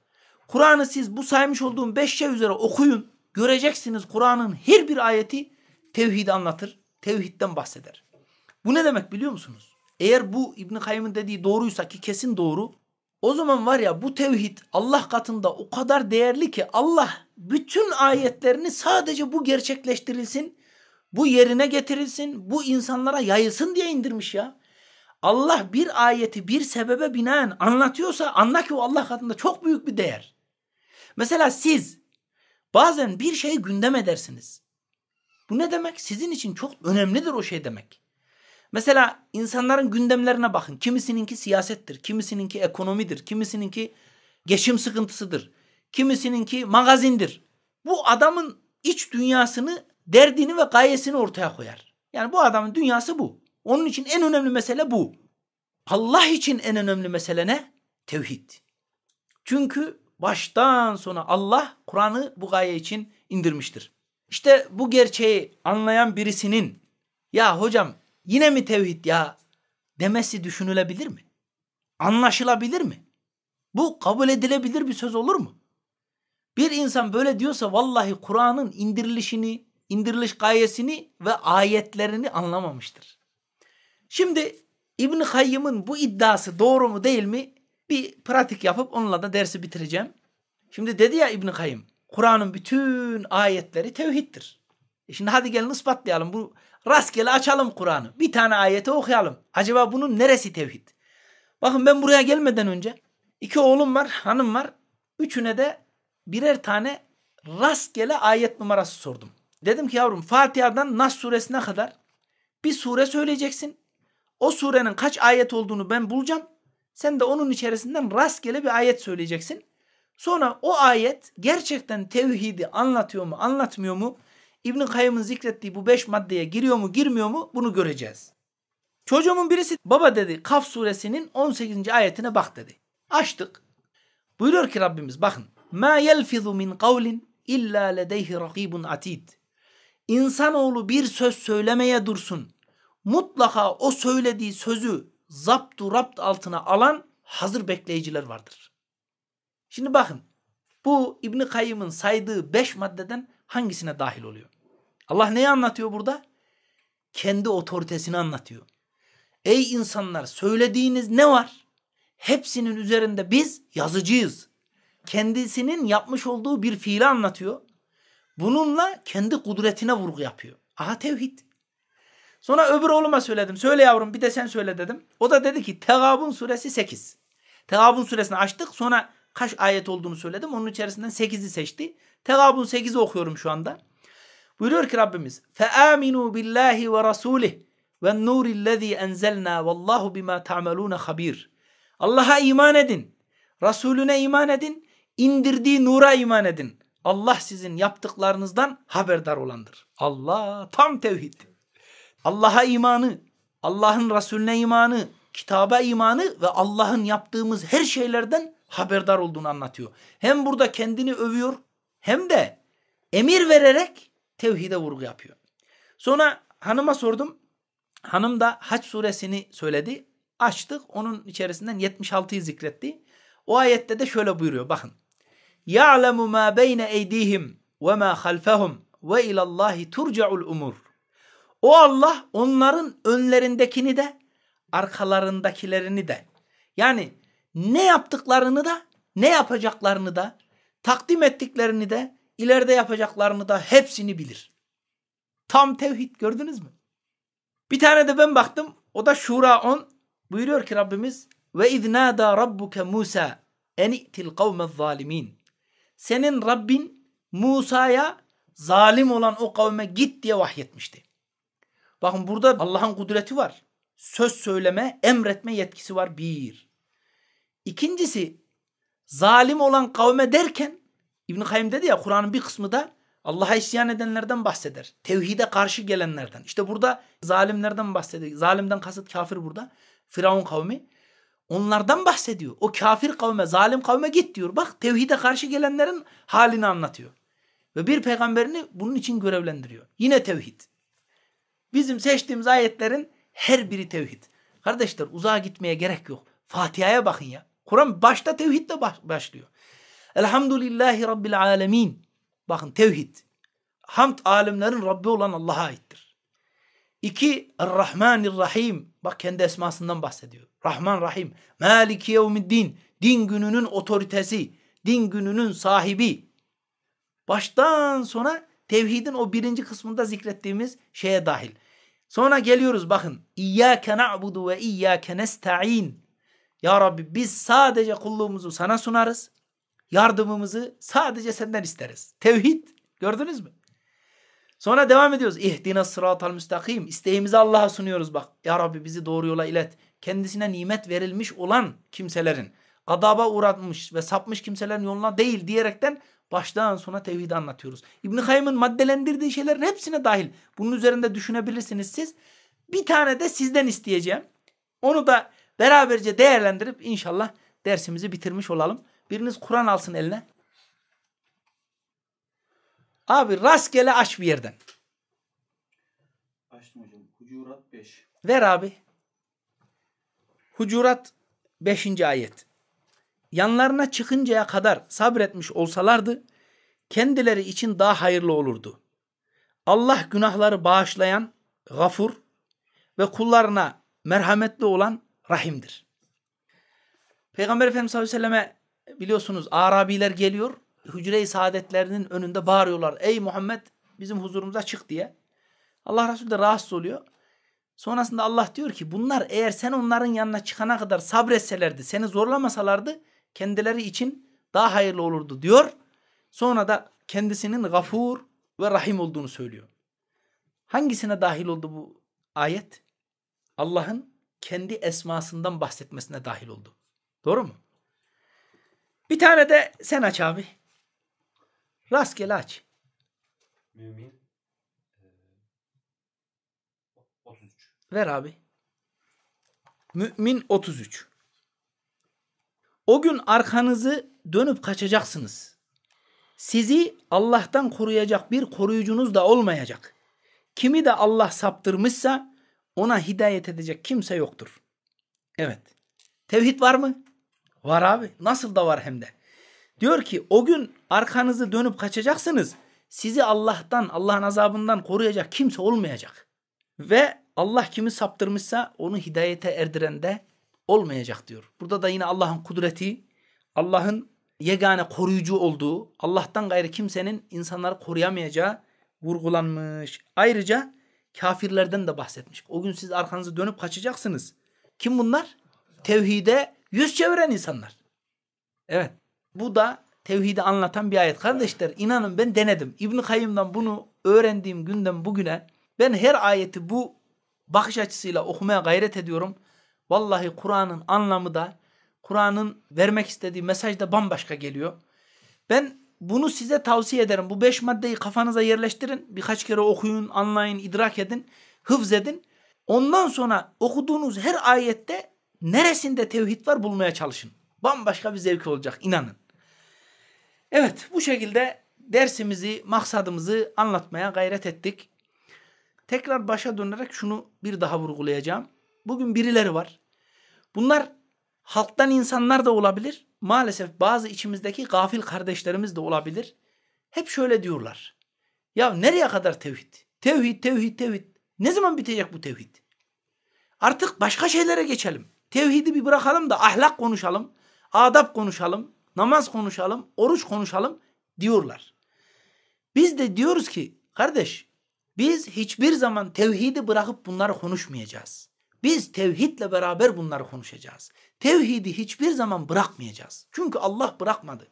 Kur'an'ı siz bu saymış olduğum beş şey üzere okuyun. Göreceksiniz Kur'an'ın her bir ayeti tevhid anlatır. Tevhidden bahseder. Bu ne demek biliyor musunuz? Eğer bu İbn Kayyım'ın dediği doğruysa ki kesin doğru. O zaman var ya bu tevhid Allah katında o kadar değerli ki Allah bütün ayetlerini sadece bu gerçekleştirilsin, bu yerine getirilsin, bu insanlara yayılsın diye indirmiş ya. Allah bir ayeti bir sebebe binaen anlatıyorsa anla ki o Allah katında çok büyük bir değer. Mesela siz bazen bir şeyi gündem edersiniz. Bu ne demek? Sizin için çok önemlidir o şey demek. Mesela insanların gündemlerine bakın. Kimisininki siyasettir, kimisininki ekonomidir, kimisininki geçim sıkıntısıdır, kimisininki magazindir. Bu adamın iç dünyasını, derdini ve gayesini ortaya koyar. Yani bu adamın dünyası bu. Onun için en önemli mesele bu. Allah için en önemli mesele ne? Tevhid. Çünkü baştan sona Allah Kur'an'ı bu gaye için indirmiştir. İşte bu gerçeği anlayan birisinin ya hocam Yine mi tevhid ya? Demesi düşünülebilir mi? Anlaşılabilir mi? Bu kabul edilebilir bir söz olur mu? Bir insan böyle diyorsa vallahi Kur'an'ın indirilişini, indiriliş gayesini ve ayetlerini anlamamıştır. Şimdi İbn Kayyım'ın bu iddiası doğru mu değil mi? Bir pratik yapıp onunla da dersi bitireceğim. Şimdi dedi ya İbn Kayyım, Kur'an'ın bütün ayetleri tevhiddir. E şimdi hadi gelin ispatlayalım. Bu rastgele açalım Kur'an'ı. Bir tane ayeti okuyalım. Acaba bunun neresi tevhid? Bakın ben buraya gelmeden önce iki oğlum var, hanım var. Üçüne de birer tane rastgele ayet numarası sordum. Dedim ki yavrum Fatiha'dan Nas suresine kadar bir sure söyleyeceksin. O surenin kaç ayet olduğunu ben bulacağım. Sen de onun içerisinden rastgele bir ayet söyleyeceksin. Sonra o ayet gerçekten tevhidi anlatıyor mu anlatmıyor mu İbn Kayyım'ın zikrettiği bu beş maddeye giriyor mu girmiyor mu bunu göreceğiz. Çocuğumun birisi baba dedi Kaf suresinin 18. ayetine bak dedi. Açtık. Buyuruyor ki Rabbimiz bakın. Ma yelfizu min kavlin illa ledeyhi rakibun atid. İnsanoğlu bir söz söylemeye dursun. Mutlaka o söylediği sözü zaptu rapt altına alan hazır bekleyiciler vardır. Şimdi bakın bu İbn Kayyım'ın saydığı beş maddeden hangisine dahil oluyor? Allah neyi anlatıyor burada? Kendi otoritesini anlatıyor. Ey insanlar söylediğiniz ne var? Hepsinin üzerinde biz yazıcıyız. Kendisinin yapmış olduğu bir fiili anlatıyor. Bununla kendi kudretine vurgu yapıyor. Aha tevhid. Sonra öbür oğluma söyledim. Söyle yavrum bir de sen söyle dedim. O da dedi ki Tegabun suresi 8. Tegabun suresini açtık. Sonra kaç ayet olduğunu söyledim. Onun içerisinden 8'i seçti. Tegabun 8'i okuyorum şu anda. Buyuruyor ki Rabbimiz فَآمِنُوا بِاللّٰهِ وَرَسُولِهِ وَالنُّورِ الَّذ۪ي اَنْزَلْنَا وَاللّٰهُ بِمَا تَعْمَلُونَ خَب۪يرٌ Allah'a iman edin. Resulüne iman edin. indirdiği nura iman edin. Allah sizin yaptıklarınızdan haberdar olandır. Allah tam tevhid. Allah'a imanı, Allah'ın Resulüne imanı, kitaba imanı ve Allah'ın yaptığımız her şeylerden haberdar olduğunu anlatıyor. Hem burada kendini övüyor, hem de emir vererek tevhide vurgu yapıyor. Sonra hanıma sordum. Hanım da Haç suresini söyledi. Açtık. Onun içerisinden 76'yı zikretti. O ayette de şöyle buyuruyor. Bakın. يَعْلَمُ مَا بَيْنَ اَيْد۪يهِمْ وَمَا خَلْفَهُمْ وَاِلَى اللّٰهِ تُرْجَعُ umur. O Allah onların önlerindekini de arkalarındakilerini de yani ne yaptıklarını da ne yapacaklarını da Takdim ettiklerini de ileride yapacaklarını da hepsini bilir. Tam tevhid gördünüz mü? Bir tane de ben baktım. O da Şura 10 buyuruyor ki Rabbimiz ve iznada rabbuke Musa eni'til itil kavmez zalimin. Senin Rabbin Musa'ya zalim olan o kavme git diye vahyetmişti. Bakın burada Allah'ın kudreti var. Söz söyleme, emretme yetkisi var bir. İkincisi zalim olan kavme derken İbn Kayyim dedi ya Kur'an'ın bir kısmı da Allah'a isyan edenlerden bahseder. Tevhide karşı gelenlerden. İşte burada zalimlerden bahsediyor. Zalimden kasıt kafir burada. Firavun kavmi. Onlardan bahsediyor. O kafir kavme, zalim kavme git diyor. Bak tevhide karşı gelenlerin halini anlatıyor. Ve bir peygamberini bunun için görevlendiriyor. Yine tevhid. Bizim seçtiğimiz ayetlerin her biri tevhid. Kardeşler uzağa gitmeye gerek yok. Fatiha'ya bakın ya. Kur'an başta tevhidle baş, başlıyor. Elhamdülillahi Rabbil alemin. Bakın tevhid. Hamd alemlerin Rabbi olan Allah'a aittir. İki, Rahim. Bak kendi esmasından bahsediyor. Rahman Rahim. Maliki yevmiddin. Din gününün otoritesi. Din gününün sahibi. Baştan sona tevhidin o birinci kısmında zikrettiğimiz şeye dahil. Sonra geliyoruz bakın. İyyâke na'budu ve iyyâke nesta'in. Ya Rabbi biz sadece kulluğumuzu sana sunarız. Yardımımızı sadece senden isteriz. Tevhid gördünüz mü? Sonra devam ediyoruz. İhdina sıratal müstakim. İsteğimizi Allah'a sunuyoruz bak. Ya Rabbi bizi doğru yola ilet. Kendisine nimet verilmiş olan kimselerin gadaba uğratmış ve sapmış kimselerin yoluna değil diyerekten baştan sona tevhidi anlatıyoruz. İbn Kayyım'ın maddelendirdiği şeylerin hepsine dahil. Bunun üzerinde düşünebilirsiniz siz. Bir tane de sizden isteyeceğim. Onu da Beraberce değerlendirip inşallah dersimizi bitirmiş olalım. Biriniz Kur'an alsın eline. Abi rastgele aç bir yerden. Açtım hocam. Hucurat 5. Ver abi. Hucurat 5. ayet. Yanlarına çıkıncaya kadar sabretmiş olsalardı kendileri için daha hayırlı olurdu. Allah günahları bağışlayan, gafur ve kullarına merhametli olan rahimdir. Peygamber Efendimiz sallallahu aleyhi ve selleme biliyorsunuz Arabiler geliyor. Hücre-i saadetlerinin önünde bağırıyorlar. Ey Muhammed bizim huzurumuza çık diye. Allah Resulü de rahatsız oluyor. Sonrasında Allah diyor ki bunlar eğer sen onların yanına çıkana kadar sabretselerdi, seni zorlamasalardı kendileri için daha hayırlı olurdu diyor. Sonra da kendisinin gafur ve rahim olduğunu söylüyor. Hangisine dahil oldu bu ayet? Allah'ın kendi esmasından bahsetmesine dahil oldu. Doğru mu? Bir tane de sen aç abi. Rastgele aç. Mümin. 33. E, Ver abi. Mümin 33. O gün arkanızı dönüp kaçacaksınız. Sizi Allah'tan koruyacak bir koruyucunuz da olmayacak. Kimi de Allah saptırmışsa ona hidayet edecek kimse yoktur. Evet. Tevhid var mı? Var abi. Nasıl da var hem de. Diyor ki o gün arkanızı dönüp kaçacaksınız. Sizi Allah'tan, Allah'ın azabından koruyacak kimse olmayacak. Ve Allah kimi saptırmışsa onu hidayete erdiren de olmayacak diyor. Burada da yine Allah'ın kudreti, Allah'ın yegane koruyucu olduğu, Allah'tan gayrı kimsenin insanları koruyamayacağı vurgulanmış. Ayrıca kafirlerden de bahsetmiş. O gün siz arkanızı dönüp kaçacaksınız. Kim bunlar? Tevhide yüz çeviren insanlar. Evet. Bu da tevhidi anlatan bir ayet. Kardeşler inanın ben denedim. İbn Kayyım'dan bunu öğrendiğim günden bugüne ben her ayeti bu bakış açısıyla okumaya gayret ediyorum. Vallahi Kur'an'ın anlamı da Kur'an'ın vermek istediği mesaj da bambaşka geliyor. Ben bunu size tavsiye ederim. Bu beş maddeyi kafanıza yerleştirin. Birkaç kere okuyun, anlayın, idrak edin, hıfz edin. Ondan sonra okuduğunuz her ayette neresinde tevhid var bulmaya çalışın. Bambaşka bir zevk olacak inanın. Evet bu şekilde dersimizi, maksadımızı anlatmaya gayret ettik. Tekrar başa dönerek şunu bir daha vurgulayacağım. Bugün birileri var. Bunlar halktan insanlar da olabilir maalesef bazı içimizdeki gafil kardeşlerimiz de olabilir. Hep şöyle diyorlar. Ya nereye kadar tevhid? Tevhid, tevhid, tevhid. Ne zaman bitecek bu tevhid? Artık başka şeylere geçelim. Tevhidi bir bırakalım da ahlak konuşalım, adab konuşalım, namaz konuşalım, oruç konuşalım diyorlar. Biz de diyoruz ki kardeş biz hiçbir zaman tevhidi bırakıp bunları konuşmayacağız. Biz tevhidle beraber bunları konuşacağız. Tevhidi hiçbir zaman bırakmayacağız. Çünkü Allah bırakmadı.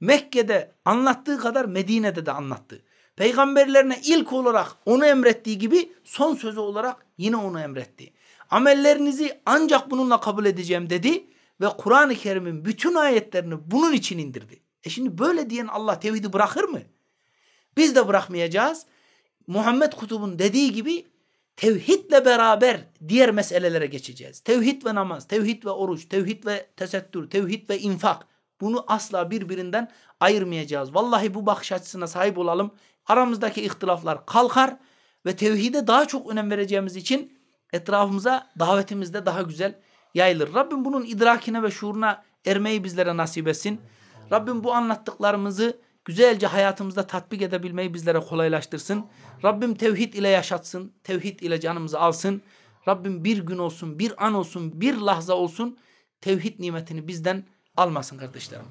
Mekke'de anlattığı kadar Medine'de de anlattı. Peygamberlerine ilk olarak onu emrettiği gibi son sözü olarak yine onu emretti. Amellerinizi ancak bununla kabul edeceğim dedi ve Kur'an-ı Kerim'in bütün ayetlerini bunun için indirdi. E şimdi böyle diyen Allah tevhidi bırakır mı? Biz de bırakmayacağız. Muhammed Kutub'un dediği gibi tevhidle beraber diğer meselelere geçeceğiz. Tevhid ve namaz, tevhid ve oruç, tevhid ve tesettür, tevhid ve infak. Bunu asla birbirinden ayırmayacağız. Vallahi bu bakış açısına sahip olalım. Aramızdaki ihtilaflar kalkar ve tevhide daha çok önem vereceğimiz için etrafımıza davetimizde daha güzel yayılır. Rabbim bunun idrakine ve şuuruna ermeyi bizlere nasip etsin. Rabbim bu anlattıklarımızı güzelce hayatımızda tatbik edebilmeyi bizlere kolaylaştırsın. Rabbim tevhid ile yaşatsın. Tevhid ile canımızı alsın. Rabbim bir gün olsun, bir an olsun, bir lahza olsun tevhid nimetini bizden almasın kardeşlerim.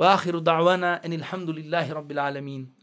Ve ahiru da'vana enilhamdülillahi rabbil alemin.